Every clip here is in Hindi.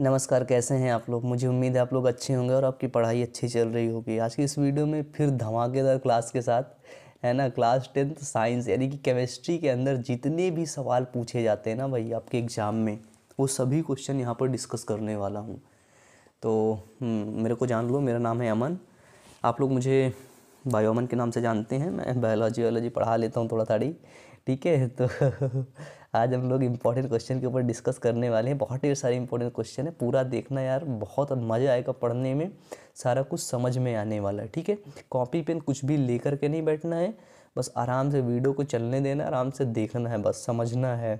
नमस्कार कैसे हैं आप लोग मुझे उम्मीद है आप लोग अच्छे होंगे और आपकी पढ़ाई अच्छी चल रही होगी आज की इस वीडियो में फिर धमाकेदार क्लास के साथ है ना क्लास टेंथ साइंस यानी कि केमिस्ट्री के अंदर जितने भी सवाल पूछे जाते हैं ना भाई आपके एग्ज़ाम में वो सभी क्वेश्चन यहाँ पर डिस्कस करने वाला हूँ तो हम्म, मेरे को जान लो मेरा नाम है अमन आप लोग मुझे भाई अमन के नाम से जानते हैं मैं बायोलॉजी वायोलॉजी पढ़ा लेता हूँ थोड़ा थाड़ी ठीक है तो आज हम लोग इंपॉर्टेंट क्वेश्चन के ऊपर डिस्कस करने वाले हैं बहुत ढेर सारे इंपॉर्टेंट क्वेश्चन है पूरा देखना यार बहुत मज़ा आएगा पढ़ने में सारा कुछ समझ में आने वाला है ठीक है कॉपी पेन कुछ भी ले करके नहीं बैठना है बस आराम से वीडियो को चलने देना आराम से देखना है बस समझना है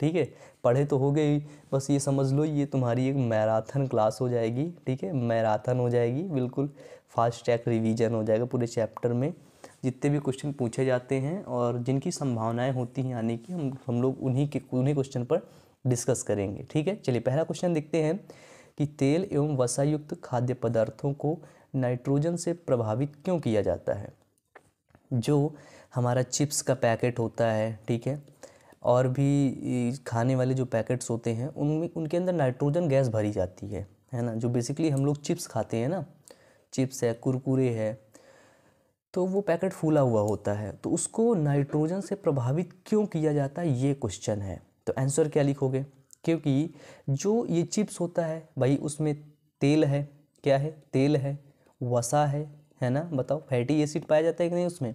ठीक है पढ़े तो हो गए बस ये समझ लो ये तुम्हारी एक मैराथन क्लास हो जाएगी ठीक है मैराथन हो जाएगी बिल्कुल फास्ट ट्रैक रिवीजन हो जाएगा पूरे चैप्टर में जितने भी क्वेश्चन पूछे जाते हैं और जिनकी संभावनाएं होती हैं आने की हम हम लोग उन्हीं के उन्हीं क्वेश्चन पर डिस्कस करेंगे ठीक है चलिए पहला क्वेश्चन देखते हैं कि तेल एवं वसायुक्त खाद्य पदार्थों को नाइट्रोजन से प्रभावित क्यों किया जाता है जो हमारा चिप्स का पैकेट होता है ठीक है और भी खाने वाले जो पैकेट्स होते हैं उनमें उनके अंदर नाइट्रोजन गैस भरी जाती है है ना जो बेसिकली हम लोग चिप्स खाते हैं ना चिप्स है कुरकुरे है तो वो पैकेट फूला हुआ होता है तो उसको नाइट्रोजन से प्रभावित क्यों किया जाता है ये क्वेश्चन है तो आंसर क्या लिखोगे क्योंकि जो ये चिप्स होता है भाई उसमें तेल है क्या है तेल है वसा है है ना बताओ फैटी एसिड पाया जाता है कि नहीं उसमें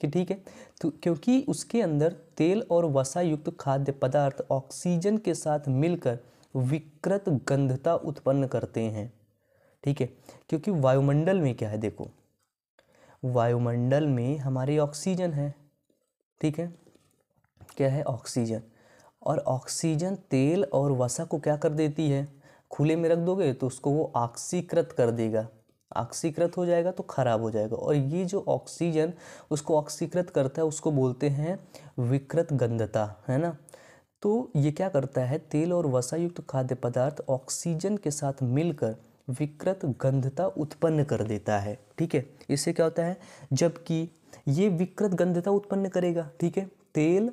कि ठीक है तो क्योंकि उसके अंदर तेल और वसा युक्त खाद्य पदार्थ ऑक्सीजन के साथ मिलकर विकृत गंधता उत्पन्न करते हैं ठीक है क्योंकि वायुमंडल में क्या है देखो वायुमंडल में हमारी ऑक्सीजन है ठीक है क्या है ऑक्सीजन और ऑक्सीजन तेल और वसा को क्या कर देती है खुले में रख दोगे तो उसको वो ऑक्सीकृत कर देगा ऑक्सीकृत हो जाएगा तो ख़राब हो जाएगा और ये जो ऑक्सीजन उसको ऑक्सीकृत करता है उसको बोलते हैं विकृत गंधता है ना तो ये क्या करता है तेल और वसा युक्त खाद्य पदार्थ ऑक्सीजन के साथ मिलकर विकृत गंधता उत्पन्न कर देता है ठीक है इससे क्या होता है जबकि ये विकृत गंधता उत्पन्न करेगा ठीक है तेल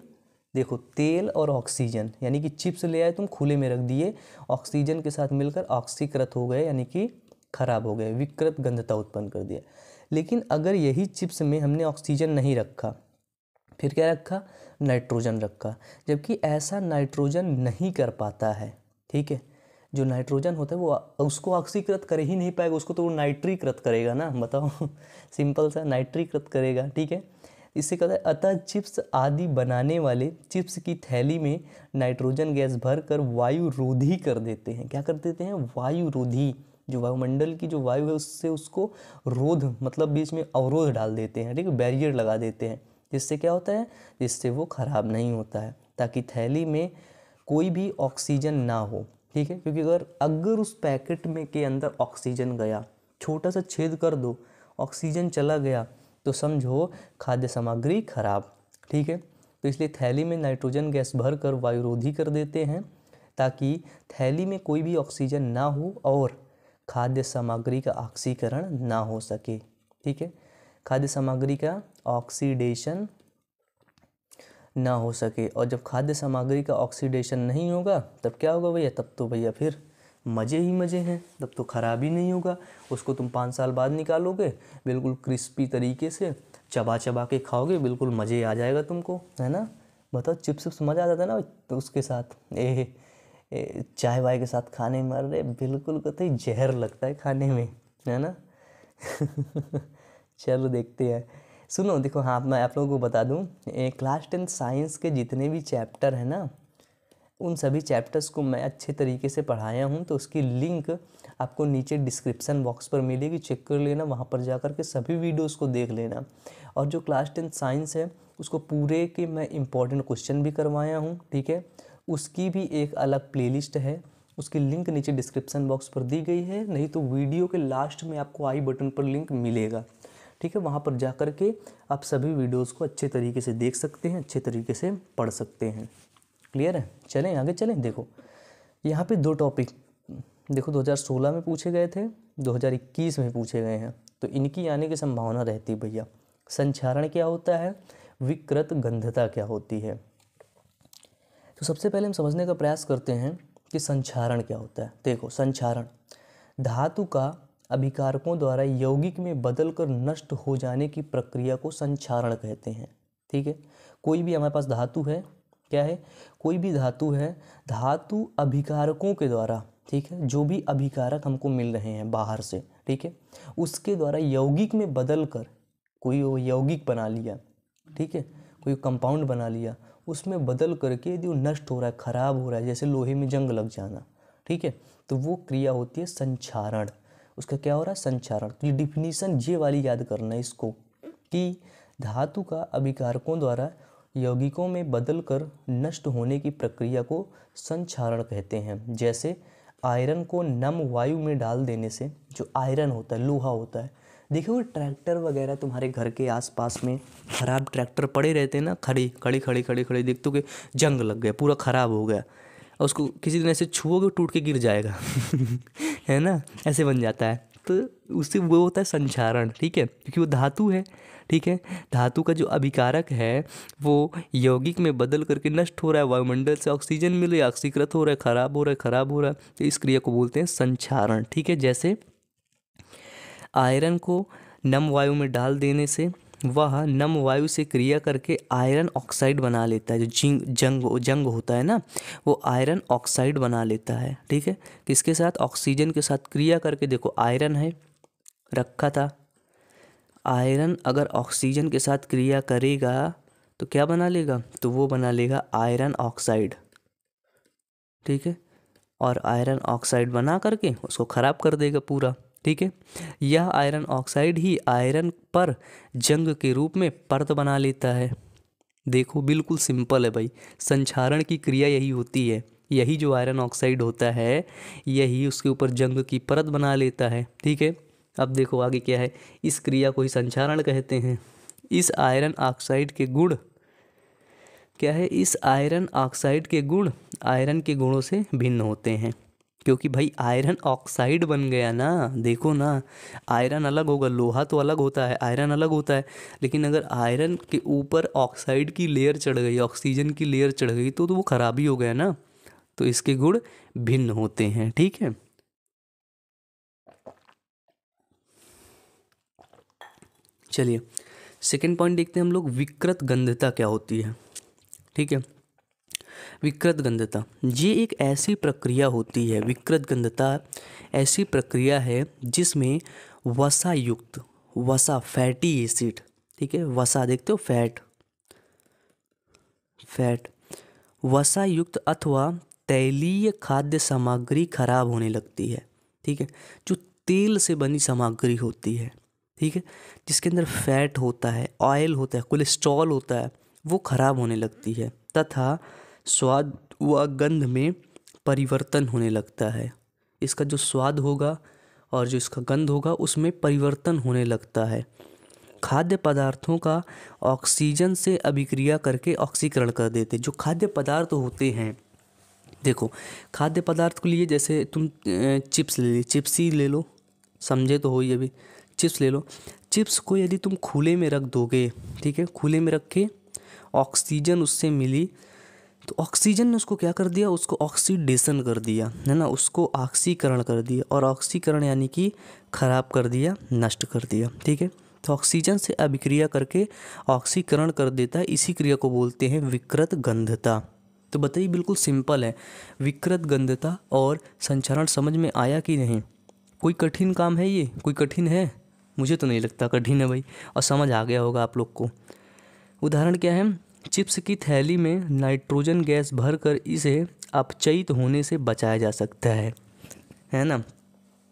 देखो तेल और ऑक्सीजन यानी कि चिप्स ले आए तुम खुले में रख दिए ऑक्सीजन के साथ मिलकर ऑक्सीकृत हो गए यानी कि खराब हो गए विकृत गंधता उत्पन्न कर दिया लेकिन अगर यही चिप्स में हमने ऑक्सीजन नहीं रखा फिर क्या रखा नाइट्रोजन रखा जबकि ऐसा नाइट्रोजन नहीं कर पाता है ठीक है जो नाइट्रोजन होता है वो उसको ऑक्सीकृत कर ही नहीं पाएगा उसको तो वो नाइट्रीकृत करेगा ना बताओ सिंपल सा नाइट्रीकृत करेगा ठीक है इससे कहता है अतः चिप्स आदि बनाने वाले चिप्स की थैली में नाइट्रोजन गैस भर कर वायु रोधी कर देते हैं क्या कर देते हैं वायु रोधी जो वायुमंडल की जो वायु है उससे उसको रोध मतलब बीच में अवरोध डाल देते हैं ठीक है बैरियर लगा देते हैं जिससे क्या होता है जिससे वो ख़राब नहीं होता है ताकि थैली में कोई भी ऑक्सीजन ना हो ठीक है क्योंकि अगर अगर उस पैकेट में के अंदर ऑक्सीजन गया छोटा सा छेद कर दो ऑक्सीजन चला गया तो समझो खाद्य सामग्री खराब ठीक है तो इसलिए थैली में नाइट्रोजन गैस भर कर वायुरोधी कर देते हैं ताकि थैली में कोई भी ऑक्सीजन ना हो और खाद्य सामग्री का ऑक्सीकरण ना हो सके ठीक है खाद्य सामग्री का ऑक्सीडेशन ना हो सके और जब खाद्य सामग्री का ऑक्सीडेशन नहीं होगा तब क्या होगा भैया तब तो भैया फिर मज़े ही मज़े हैं तब तो ख़राब ही नहीं होगा उसको तुम पाँच साल बाद निकालोगे बिल्कुल क्रिस्पी तरीके से चबा चबा के खाओगे बिल्कुल मज़े आ जाएगा तुमको है ना बताओ चिप्स विप्स मज़ा आता था ना तो उसके साथ ए, ए चाय वाय के साथ खाने में अरे बिल्कुल कतई जहर लगता है खाने में है ना चलो देखते हैं सुनो देखो हाँ मैं आप लोगों को बता दूँ क्लास टेंथ साइंस के जितने भी चैप्टर हैं ना उन सभी चैप्टर्स को मैं अच्छे तरीके से पढ़ाया हूँ तो उसकी लिंक आपको नीचे डिस्क्रिप्शन बॉक्स पर मिलेगी चेक कर लेना वहाँ पर जा कर के सभी वीडियोस को देख लेना और जो क्लास टेंथ साइंस है उसको पूरे के मैं इम्पॉर्टेंट क्वेश्चन भी करवाया हूँ ठीक है उसकी भी एक अलग प्ले है उसकी लिंक नीचे डिस्क्रिप्सन बॉक्स पर दी गई है नहीं तो वीडियो के लास्ट में आपको आई बटन पर लिंक मिलेगा ठीक है वहाँ पर जा कर के आप सभी वीडियोज़ को अच्छे तरीके से देख सकते हैं अच्छे तरीके से पढ़ सकते हैं क्लियर है चलें आगे चलें देखो यहाँ पे दो टॉपिक देखो 2016 में पूछे गए थे 2021 में पूछे गए हैं तो इनकी आने की संभावना रहती है भैया संचारण क्या होता है विकृत गंधता क्या होती है तो सबसे पहले हम समझने का प्रयास करते हैं कि संचारण क्या होता है देखो संचारण धातु का अभिकारकों द्वारा यौगिक में बदलकर नष्ट हो जाने की प्रक्रिया को संक्षारण कहते हैं ठीक है कोई भी हमारे पास धातु है क्या है कोई भी धातु है धातु अभिकारकों के द्वारा ठीक है जो भी अभिकारक हमको मिल रहे हैं बाहर से ठीक है उसके द्वारा यौगिक में बदल कर कोई वो यौगिक बना लिया ठीक है कोई कंपाउंड बना लिया उसमें बदल करके यदि वो नष्ट हो रहा है ख़राब हो रहा है जैसे लोहे में जंग लग जाना ठीक है तो वो क्रिया होती है संचारण उसका क्या हो रहा है संचारण तो ये डिफिनीसन ये वाली याद करना है इसको कि धातु का अभिकारकों द्वारा यौगिकों में बदल कर नष्ट होने की प्रक्रिया को संचारण कहते हैं जैसे आयरन को नम वायु में डाल देने से जो आयरन होता है लोहा होता है देखो ट्रैक्टर वगैरह तुम्हारे घर के आसपास में ख़राब ट्रैक्टर पड़े रहते हैं ना खड़ी खड़ी खड़ी खड़ी खड़ी देखते हो कि जंग लग गया पूरा ख़राब हो गया और उसको किसी दिन ऐसे छुओगे टूट के गिर जाएगा है ना ऐसे बन जाता है तो उससे वो होता है संचारण ठीक है क्योंकि वो धातु है ठीक है धातु का जो अभिकारक है वो यौगिक में बदल करके नष्ट हो रहा है वायुमंडल से ऑक्सीजन मिल रही है ऑक्सीकृत हो रहा है खराब हो रहा है खराब हो रहा है तो इस क्रिया को बोलते हैं संचारण ठीक है जैसे आयरन को नम वायु में डाल देने से वह नम वायु से क्रिया करके आयरन ऑक्साइड बना लेता है जो जंग जंग होता है ना वो आयरन ऑक्साइड बना लेता है ठीक है किसके साथ ऑक्सीजन के साथ क्रिया करके देखो आयरन है रखा था आयरन अगर ऑक्सीजन के साथ क्रिया करेगा तो क्या बना लेगा तो वो बना लेगा आयरन ऑक्साइड ठीक है और आयरन ऑक्साइड बना करके उसको ख़राब कर देगा पूरा ठीक है यह आयरन ऑक्साइड ही आयरन पर जंग के रूप में परत बना लेता है देखो बिल्कुल सिंपल है भाई संचारण की क्रिया यही होती है यही जो आयरन ऑक्साइड होता है यही उसके ऊपर जंग की परत बना लेता है ठीक है अब देखो आगे क्या है इस क्रिया को ही संचारण कहते हैं इस आयरन ऑक्साइड के गुण क्या है इस आयरन ऑक्साइड के गुण आयरन के गुणों से भिन्न होते हैं क्योंकि भाई आयरन ऑक्साइड बन गया ना देखो ना आयरन अलग होगा लोहा तो अलग होता है आयरन अलग होता है लेकिन अगर आयरन के ऊपर ऑक्साइड की लेयर चढ़ गई ऑक्सीजन की लेयर चढ़ गई तो, तो वो ही हो गया ना तो इसके गुण भिन्न होते हैं ठीक है चलिए सेकेंड पॉइंट देखते हैं हम लोग विकृत गंधता क्या होती है ठीक है विकृत गंधता ये एक ऐसी प्रक्रिया होती है विकृत गंधता ऐसी प्रक्रिया है जिसमें वसा युक्त वसा फैटी एसिड ठीक है वसा देखते हो फैट फैट वसा युक्त अथवा तैलीय खाद्य सामग्री खराब होने लगती है ठीक है जो तेल से बनी सामग्री होती है ठीक है जिसके अंदर फैट होता है ऑयल होता है कोलेस्ट्रॉल होता है वो खराब होने लगती है तथा स्वाद व गंध में परिवर्तन होने लगता है इसका जो स्वाद होगा और जो इसका गंध होगा उसमें परिवर्तन होने लगता है खाद्य पदार्थों का ऑक्सीजन से अभिक्रिया करके ऑक्सीकरण कर देते जो खाद्य पदार्थ होते हैं देखो खाद्य पदार्थ के लिए जैसे तुम चिप्स ले ली चिप्स ही ले लो समझे तो हो ये भी चिप्स ले लो चिप्स को यदि तुम खुले में रख दोगे ठीक है खुले में रख के ऑक्सीजन उससे मिली तो ऑक्सीजन ने उसको क्या कर दिया उसको ऑक्सीडेशन कर दिया है ना उसको ऑक्सीकरण कर दिया और ऑक्सीकरण यानी कि खराब कर दिया नष्ट कर दिया ठीक है तो ऑक्सीजन से अभिक्रिया करके ऑक्सीकरण कर देता है इसी क्रिया को बोलते हैं विकृत गंधता तो बताइए बिल्कुल सिंपल है विकृत गंधता और संचरण समझ में आया कि नहीं कोई कठिन काम है ये कोई कठिन है मुझे तो नहीं लगता कठिन है भाई और समझ आ गया होगा आप लोग को उदाहरण क्या है चिप्स की थैली में नाइट्रोजन गैस भरकर इसे अपचयित होने से बचाया जा सकता है है ना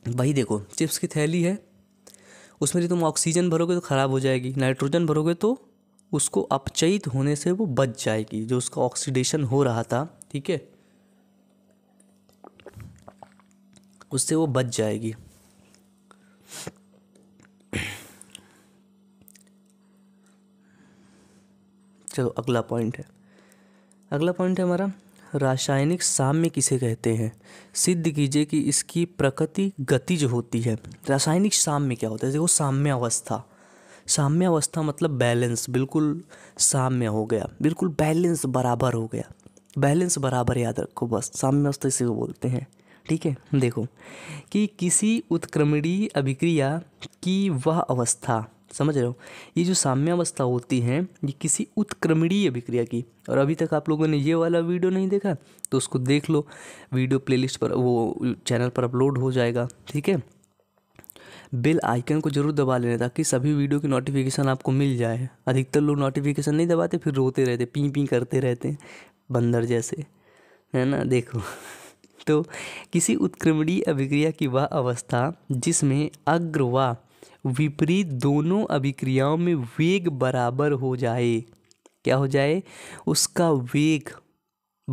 वही देखो चिप्स की थैली है उसमें यदि तुम ऑक्सीजन भरोगे तो ख़राब हो जाएगी नाइट्रोजन भरोगे तो उसको अपचयित होने से वो बच जाएगी जो उसका ऑक्सीडेशन हो रहा था ठीक है उससे वो बच जाएगी चलो अगला पॉइंट है अगला पॉइंट है हमारा रासायनिक साम्य किसे कहते हैं सिद्ध कीजिए कि इसकी प्रकृति गति जो होती है रासायनिक साम्य क्या होता है देखो साम्य अवस्था साम्य अवस्था मतलब बैलेंस बिल्कुल साम्य हो गया बिल्कुल बैलेंस बराबर हो गया बैलेंस बराबर याद रखो बस साम्य अवस्था इसे बोलते हैं ठीक है देखो कि किसी उत्क्रमणीय अभिक्रिया की वह अवस्था समझ रहे हो ये जो साम्यावस्था होती है ये किसी उत्क्रमणीय अभिक्रिया की और अभी तक आप लोगों ने ये वाला वीडियो नहीं देखा तो उसको देख लो वीडियो प्लेलिस्ट पर वो चैनल पर अपलोड हो जाएगा ठीक है बेल आइकन को जरूर दबा लेना ताकि सभी वीडियो की नोटिफिकेशन आपको मिल जाए अधिकतर लोग नोटिफिकेशन नहीं दबाते फिर रोते रहते पी पी करते रहते बंदर जैसे है ना देखो तो किसी उत्क्रमणीय अभिक्रिया की वह अवस्था जिसमें अग्र व विपरीत दोनों अभिक्रियाओं में वेग बराबर हो जाए क्या हो जाए उसका वेग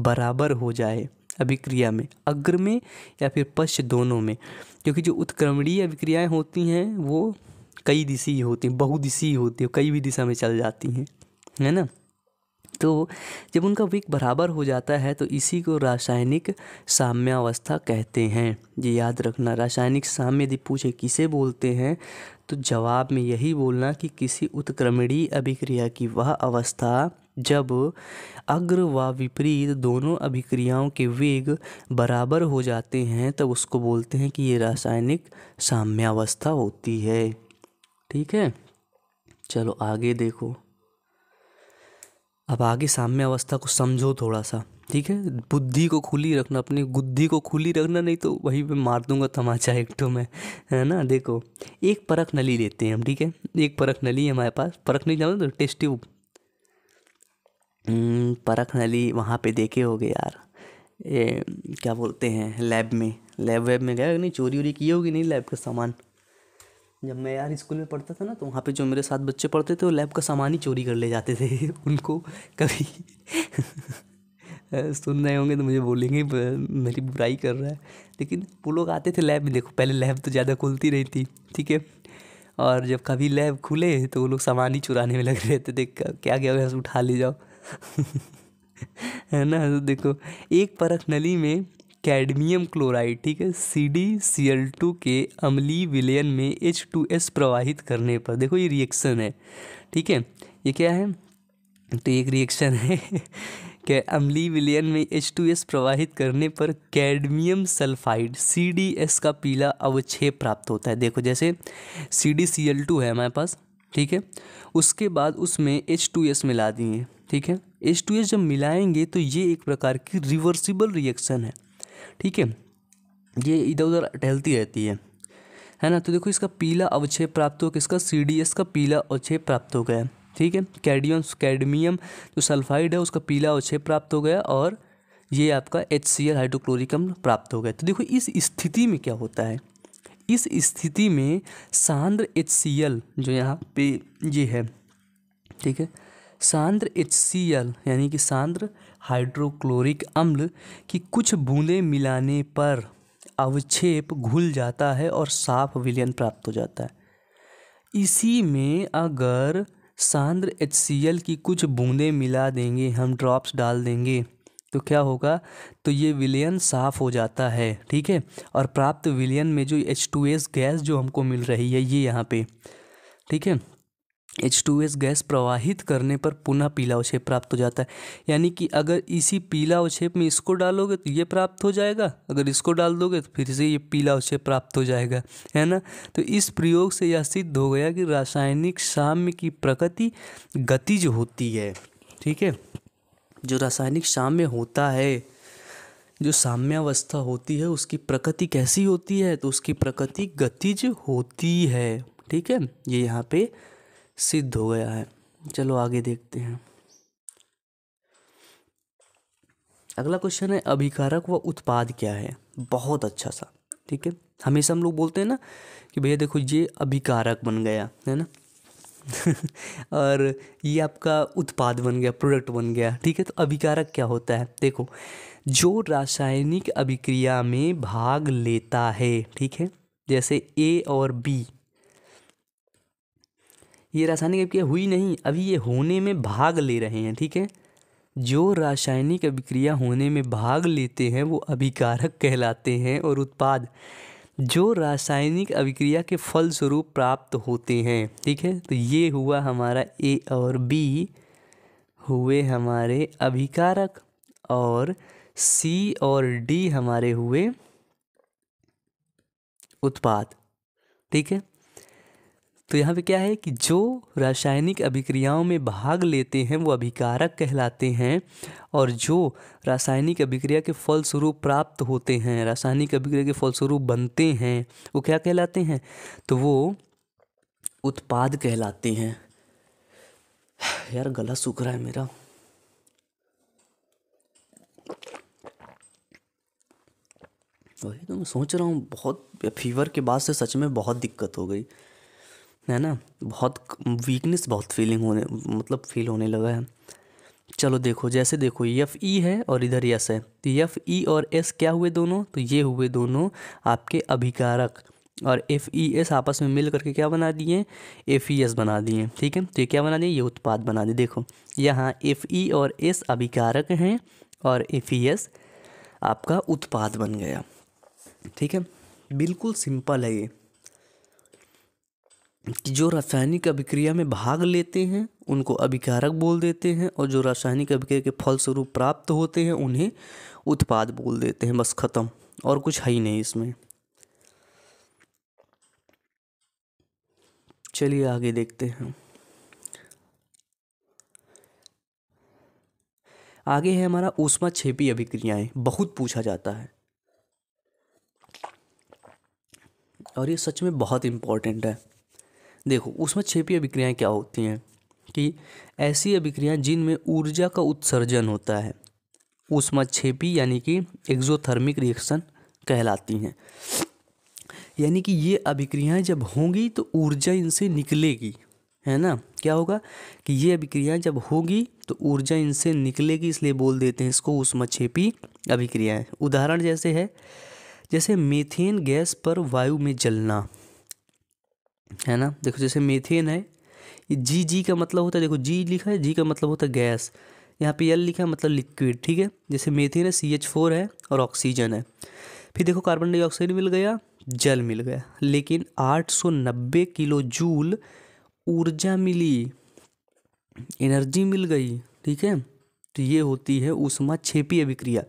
बराबर हो जाए अभिक्रिया में अग्र में या फिर पश्च दोनों में क्योंकि जो उत्क्रमणीय अभिक्रियाएं होती हैं वो कई दिशी होती हैं बहुदिशी होती है कई भी दिशा में चल जाती हैं है ना तो जब उनका विक बराबर हो जाता है तो इसी को रासायनिक साम्यावस्था कहते हैं ये याद रखना रासायनिक साम्य यदि पूछे किसे बोलते हैं तो जवाब में यही बोलना कि किसी उत्क्रमणीय अभिक्रिया की वह अवस्था जब अग्र व विपरीत दोनों अभिक्रियाओं के वेग बराबर हो जाते हैं तब तो उसको बोलते हैं कि ये रासायनिक साम्यावस्था होती है ठीक है चलो आगे देखो अब आगे साम्य अवस्था को समझो थोड़ा सा ठीक है बुद्धि को खुली रखना अपनी बुद्धि को खुली रखना नहीं तो वही पे मार दूंगा तमाचा एक तो मैं है ना देखो एक परख नली लेते हैं हम ठीक है एक परख नली है हमारे पास परख नहीं जाना तो टेस्ट ट्यूब हम्म, परख नली वहाँ पे देखे गए यार ये क्या बोलते हैं लैब में लैब वैब में गया नहीं चोरी वोरी की होगी नहीं लैब का सामान जब मैं यार स्कूल में पढ़ता था ना तो वहाँ पे जो मेरे साथ बच्चे पढ़ते थे वो लैब का सामान ही चोरी कर ले जाते थे उनको कभी सुन रहे होंगे तो मुझे बोलेंगे मेरी बुराई कर रहा है लेकिन वो लोग आते थे लैब में देखो पहले लैब तो ज़्यादा खुलती नहीं थी ठीक है और जब कभी लैब खुले तो वो लोग सामान ही चुराने में लग रहे थे देख क्या क्या वैसे उठा ले जाओ है ना तो देखो एक परख नली में कैडमियम क्लोराइड ठीक है C D C L two के अम्ली विलयन में एच टू एस प्रवाहित करने पर देखो ये रिएक्शन है ठीक है ये क्या है तो एक रिएक्शन है कि अम्ली विलयन में एच टू एस प्रवाहित करने पर cadmium sulphide C D S का पीला अवच्छेद प्राप्त होता है देखो जैसे C D C L two है हमारे पास ठीक है उसके बाद उसमें एच टू एस मिला दिए ठीक है एच टू एस जब मिलाएंगे तो ये एक प्रकार की रिवर्सिबल रिएक्शन है ठीक है ये इधर उधर टहलती रहती है है ना तो देखो इसका पीला अवक्षय प्राप्त हो किसका सी का पीला अवक्षेप प्राप्त हो गया ठीक है कैडियम कैडमियम जो सल्फाइड है उसका पीला अवक्षय प्राप्त हो गया और ये आपका एच सी एल हाइड्रोक्लोरिक अम्ल प्राप्त हो गया तो देखो इस स्थिति में क्या होता है इस स्थिति में सांद्र एच सी एल जो यहाँ पे ये है ठीक है सांद्र एच सी एल यानी कि सांद्र हाइड्रोक्लोरिक अम्ल की कुछ बूंदें मिलाने पर अवक्षेप घुल जाता है और साफ विलयन प्राप्त हो जाता है इसी में अगर सांद्र एच की कुछ बूंदें मिला देंगे हम ड्रॉप्स डाल देंगे तो क्या होगा तो ये विलयन साफ हो जाता है ठीक है और प्राप्त विलयन में जो एच गैस जो हमको मिल रही है ये यहाँ पे ठीक है एच टू एस गैस प्रवाहित करने पर पुनः पीला अवक्षेप प्राप्त हो जाता है यानी कि अगर इसी पीला अवक्षेप में इसको डालोगे तो ये प्राप्त हो जाएगा अगर इसको डाल दोगे तो फिर से ये पीला अवक्षेप प्राप्त हो जाएगा है ना तो इस प्रयोग से यह सिद्ध हो गया कि रासायनिक साम्य की प्रकृति गतिज होती है ठीक है जो रासायनिक साम्य होता है जो साम्यावस्था होती है उसकी प्रकृति कैसी होती है तो उसकी प्रकृति गतिज होती है ठीक है ये यहाँ पे सिद्ध हो गया है चलो आगे देखते हैं अगला क्वेश्चन है अभिकारक व उत्पाद क्या है बहुत अच्छा सा ठीक है हमेशा हम लोग बोलते हैं ना कि भैया देखो ये अभिकारक बन गया है ना और ये आपका उत्पाद बन गया प्रोडक्ट बन गया ठीक है तो अभिकारक क्या होता है देखो जो रासायनिक अभिक्रिया में भाग लेता है ठीक है जैसे ए और बी ये रासायनिक अभिक्रिया हुई नहीं अभी ये होने में भाग ले रहे हैं ठीक है जो रासायनिक अभिक्रिया होने में भाग लेते हैं वो अभिकारक कहलाते हैं और उत्पाद जो रासायनिक अभिक्रिया के फल स्वरूप प्राप्त होते हैं ठीक है तो ये हुआ हमारा ए और बी हुए हमारे अभिकारक और सी और डी हमारे हुए उत्पाद ठीक है तो यहाँ पे क्या है कि जो रासायनिक अभिक्रियाओं में भाग लेते हैं वो अभिकारक कहलाते हैं और जो रासायनिक अभिक्रिया के फलस्वरूप प्राप्त होते हैं रासायनिक अभिक्रिया के फलस्वरूप बनते हैं वो क्या कहलाते हैं तो वो उत्पाद कहलाते हैं यार गला सूख रहा है मेरा वही तो मैं सोच रहा हूँ बहुत फीवर के बाद से सच में बहुत दिक्कत हो गई है ना बहुत वीकनेस बहुत फीलिंग होने मतलब फील होने लगा है चलो देखो जैसे देखो यफ ई e है और इधर यस है तो यफ ई e और एस क्या हुए दोनों तो ये हुए दोनों आपके अभिकारक और एफ ई एस आपस में मिल करके क्या बना दिए एफ ई एस बना दिए ठीक है तो ये क्या बना दिए ये उत्पाद बना दिए देखो यहाँ एफ ई e और एस अभिकारक हैं और एफ ई एस आपका उत्पाद बन गया ठीक है बिल्कुल सिंपल है ये कि जो रासायनिक अभिक्रिया में भाग लेते हैं उनको अभिकारक बोल देते हैं और जो रासायनिक अभिक्रिया के फलस्वरूप प्राप्त होते हैं उन्हें उत्पाद बोल देते हैं बस ख़त्म और कुछ है ही नहीं इसमें चलिए आगे देखते हैं आगे है हमारा ऊष्मा छेपी अभिक्रियाएं बहुत पूछा जाता है और ये सच में बहुत इम्पोर्टेंट है देखो उसमें क्षेपीय अभिक्रियाएँ क्या होती हैं कि ऐसी अभिक्रियाएँ जिनमें ऊर्जा का उत्सर्जन होता है उसमें छेपी यानी कि एक्जोथर्मिक रिएक्शन कहलाती हैं यानी कि ये अभिक्रियाएँ जब होंगी तो ऊर्जा इनसे निकलेगी है ना क्या होगा कि ये अभिक्रियाएँ जब होगी तो ऊर्जा इनसे निकलेगी इसलिए बोल देते हैं इसको उष्माक्षेपी अभिक्रियाएँ उदाहरण जैसे है जैसे मीथेन गैस पर वायु में जलना है ना देखो जैसे मीथेन है जी जी का मतलब होता है देखो जी लिखा है जी का मतलब होता है गैस यहाँ पे यल लिखा है मतलब लिक्विड ठीक है जैसे मीथेन है सी एच फोर है और ऑक्सीजन है फिर देखो कार्बन डाइऑक्साइड मिल गया जल मिल गया लेकिन 890 किलो जूल ऊर्जा मिली एनर्जी मिल गई ठीक है तो ये होती है उष्मा छेपी अभिक्रिया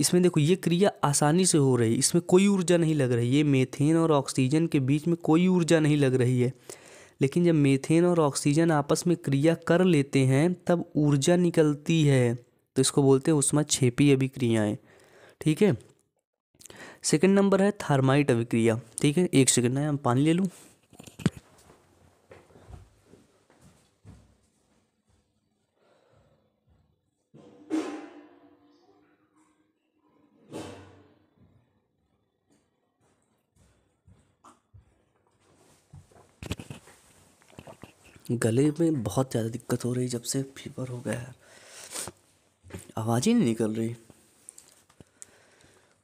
इसमें देखो ये क्रिया आसानी से हो रही है इसमें कोई ऊर्जा नहीं लग रही है मेथेन और ऑक्सीजन के बीच में कोई ऊर्जा नहीं लग रही है लेकिन जब मेथेन और ऑक्सीजन आपस में क्रिया कर लेते हैं तब ऊर्जा निकलती है तो इसको बोलते हैं उसमें छेपी अभिक्रियाएँ ठीक है सेकेंड नंबर है थार्माइट अभिक्रिया ठीक है एक सेकेंड है हम पानी ले लूँ गले में बहुत ज़्यादा दिक्कत हो रही जब से फीवर हो गया है आवाज़ ही नहीं निकल रही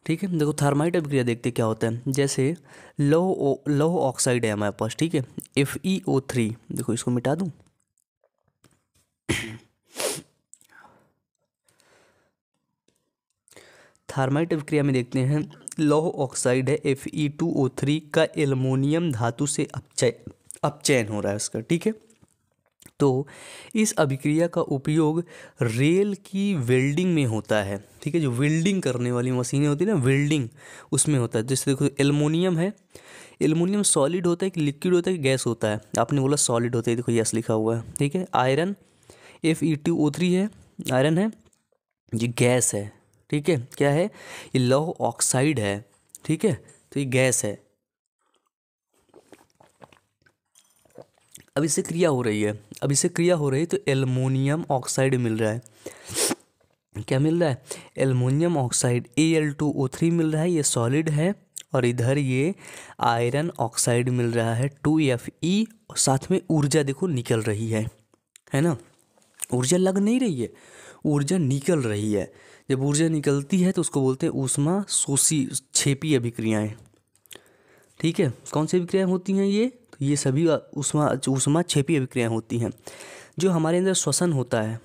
ठीक है देखो थर्माइट अभिक्रिया देखते क्या होता है जैसे लो लो ऑक्साइड है हमारे पास ठीक है एफ ई ओ थ्री देखो इसको मिटा दूँ थर्माइट अभिक्रिया में देखते हैं लोह ऑक्साइड है F E two O three का एलमोनियम धातु से अपचय अपचयन हो रहा है उसका ठीक है तो इस अभिक्रिया का उपयोग रेल की वेल्डिंग में होता है ठीक है जो वेल्डिंग करने वाली मशीनें होती है ना वेल्डिंग उसमें होता है जैसे देखो एलमोनियम है एलमोनियम सॉलिड होता है कि लिक्विड होता है कि गैस होता है आपने बोला सॉलिड होता है देखो यस लिखा हुआ है ठीक है iron F E two O three है आयरन है ये गैस है ठीक है क्या है ये लौह ऑक्साइड है ठीक है तो ये गैस है अब इससे क्रिया हो रही है अब इससे क्रिया हो रही है तो एलमोनियम ऑक्साइड मिल रहा है क्या मिल रहा है aluminium oxide A L two O three मिल रहा है ये सॉलिड है और इधर ये आयरन ऑक्साइड मिल रहा है टू एफ ई और साथ में ऊर्जा देखो निकल रही है है ना ऊर्जा लग नहीं रही है ऊर्जा निकल रही है जब ऊर्जा निकलती है तो उसको बोलते हैं ऊष्मा शोषी छेपी अभिक्रियाएँ ठीक है कौन सी अभिक्रियाएँ होती हैं ये ये सभी उष्मा उष्मा छेपी अभिक्रियाएँ होती हैं जो हमारे अंदर श्वसन होता है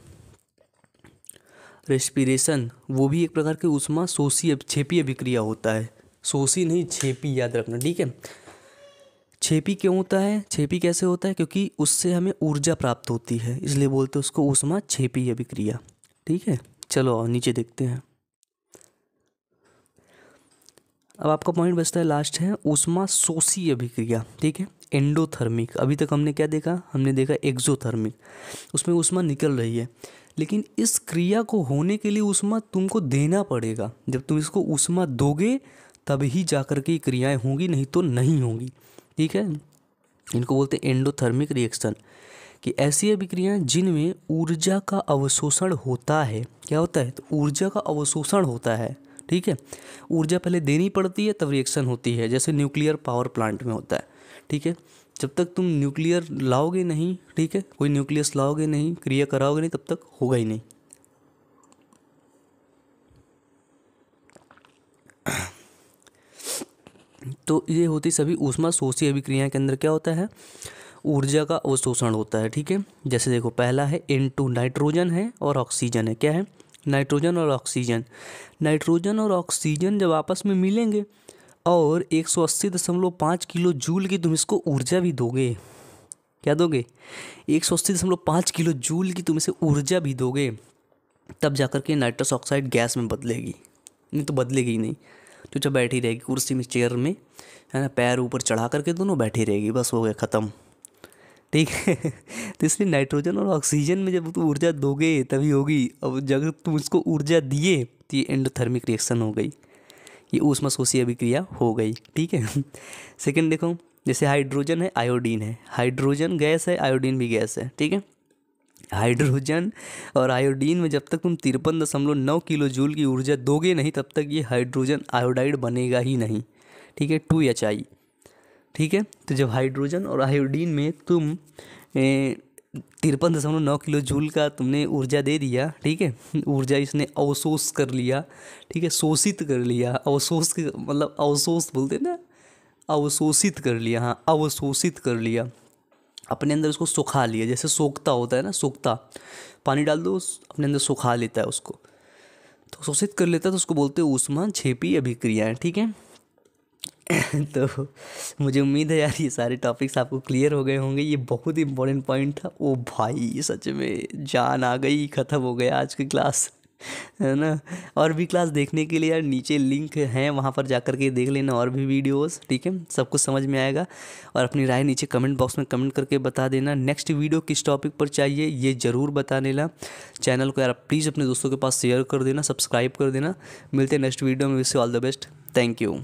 रेस्पिरेशन वो भी एक प्रकार की उष्मा सोसी छेपी अभिक्रिया होता है सोसी नहीं छेपी याद रखना ठीक है छेपी क्यों होता है छेपी कैसे होता है क्योंकि उससे हमें ऊर्जा प्राप्त होती है इसलिए बोलते हैं उसको उष्मा छेपी अभिक्रिया ठीक है चलो नीचे देखते हैं अब आपका पॉइंट बचता है लास्ट है उष्मा सोसी अभिक्रिया ठीक है एंडोथर्मिक अभी तक हमने क्या देखा हमने देखा एक्जोथर्मिक उसमें उष्मा निकल रही है लेकिन इस क्रिया को होने के लिए उष्मा तुमको देना पड़ेगा जब तुम इसको उष्मा दोगे तब ही के क्रियाएँ होंगी नहीं तो नहीं होंगी ठीक है इनको बोलते हैं एंडोथर्मिक रिएक्शन कि ऐसी अभिक्रियाएं जिनमें ऊर्जा का अवशोषण होता है क्या होता है तो ऊर्जा का अवशोषण होता है ठीक है ऊर्जा पहले देनी पड़ती है तब रिएक्शन होती है जैसे न्यूक्लियर पावर प्लांट में होता है ठीक है जब तक तुम न्यूक्लियर लाओगे नहीं ठीक है कोई न्यूक्लियस लाओगे नहीं क्रिया कराओगे नहीं तब तक होगा ही नहीं तो ये होती सभी ऊष्मा शोषी अभिक्रिया के अंदर क्या होता है ऊर्जा का अवशोषण होता है ठीक है जैसे देखो पहला है एन टू नाइट्रोजन है और ऑक्सीजन है क्या है नाइट्रोजन और ऑक्सीजन नाइट्रोजन और ऑक्सीजन जब आपस में मिलेंगे और एक सौ अस्सी दशमलव पाँच किलो जूल की तुम इसको ऊर्जा भी दोगे क्या दोगे एक सौ अस्सी दशमलव पाँच किलो जूल की तुम इसे ऊर्जा भी दोगे तब जाकर के नाइट्रस ऑक्साइड गैस में बदलेगी नहीं तो बदलेगी ही नहीं चुपचाप बैठी रहेगी कुर्सी में चेयर में है ना पैर ऊपर चढ़ा करके दोनों बैठी रहेगी बस हो गया ख़त्म ठीक है तो इसलिए नाइट्रोजन और ऑक्सीजन में जब तुम ऊर्जा दोगे तभी होगी अब जब तुम इसको ऊर्जा दिए तो ये एंडोथर्मिक रिएक्शन हो गई ये शोषी अभिक्रिया हो गई ठीक है सेकेंड देखो जैसे हाइड्रोजन है आयोडीन है हाइड्रोजन गैस है आयोडीन भी गैस है ठीक है हाइड्रोजन और आयोडीन में जब तक तुम तिरपन दशमलव नौ किलो जूल की ऊर्जा दोगे नहीं तब तक ये हाइड्रोजन आयोडाइड बनेगा ही नहीं ठीक है टू एच आई ठीक है तो जब हाइड्रोजन और आयोडीन में तुम ए, तिरपन दशमलव नौ किलो झूल का तुमने ऊर्जा दे दिया ठीक है ऊर्जा इसने अवशोष कर लिया ठीक है शोषित कर लिया अवशोष मतलब अवशोष बोलते ना अवशोषित कर लिया हाँ अवशोषित कर लिया अपने अंदर उसको सुखा लिया जैसे सोखता होता है ना सोखता पानी डाल दो अपने अंदर सुखा लेता है उसको तो शोषित कर लेता है तो उसको बोलते हैं ऊष्मा छेपी अभिक्रियाएँ ठीक है तो मुझे उम्मीद है यार ये सारे टॉपिक्स आपको क्लियर हो गए होंगे ये बहुत इंपॉर्टेंट पॉइंट था ओ भाई सच में जान आ गई ख़त्म हो गया आज की क्लास है ना और भी क्लास देखने के लिए यार नीचे लिंक है वहाँ पर जा के देख लेना और भी वीडियोस ठीक है सब कुछ समझ में आएगा और अपनी राय नीचे कमेंट बॉक्स में कमेंट करके बता देना नेक्स्ट वीडियो किस टॉपिक पर चाहिए ये ज़रूर बता देना चैनल को यार प्लीज़ अपने दोस्तों के पास शेयर कर देना सब्सक्राइब कर देना मिलते हैं नेक्स्ट वीडियो में wish all the best thank you